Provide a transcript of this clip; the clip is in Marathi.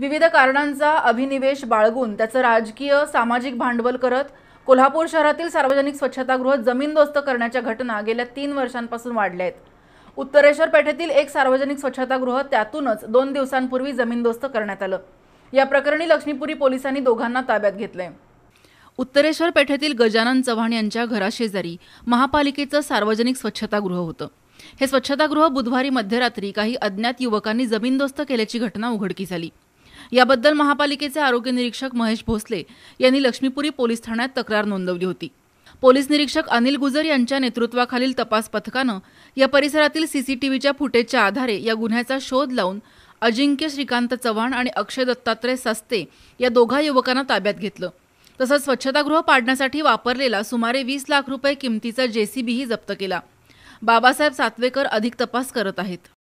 विविध कारणांचा अभिनिवेश बाळगून त्याचं राजकीय सामाजिक भांडवल करत कोल्हापूर शहरातील सार्वजनिक स्वच्छतागृह जमीनदोस्त करण्याच्या घटना गेल्या तीन वर्षांपासून वाढल्या आहेत उत्तरेश्वर पेठेतील एक सार्वजनिक स्वच्छतागृह त्यातूनच दोन दिवसांपूर्वी जमीनदोस्त करण्यात आलं या प्रकरणी लक्ष्मीपुरी पोलिसांनी दोघांना ताब्यात घेतलंय उत्तरेश्वर पेठेतील गजानन चव्हाण यांच्या घराशेजारी महापालिकेचं सार्वजनिक स्वच्छतागृह होतं हे स्वच्छतागृह बुधवारी मध्यरात्री काही अज्ञात युवकांनी जमीनदोस्त केल्याची घटना उघडकीस आली याबद्दल महापालिकेचे आरोग्य निरीक्षक महेश भोसले यांनी लक्ष्मीपुरी पोलीस ठाण्यात तक्रार नोंदवली होती पोलीस निरीक्षक अनिल गुजर यांच्या नेतृत्वाखालील तपास पथकानं या परिसरातील सीसीटीव्हीच्या फुटेजच्या आधारे या गुन्ह्याचा शोध लावून अजिंक्य श्रीकांत चव्हाण आणि अक्षय दत्तात्रय सस्ते या दोघा युवकांना ताब्यात घेतलं तसंच स्वच्छतागृह पाडण्यासाठी वापरलेला सुमारे वीस लाख रुपये किमतीचा जेसीबीही जप्त केला बाबासाहेब सातवेकर अधिक तपास करत आहेत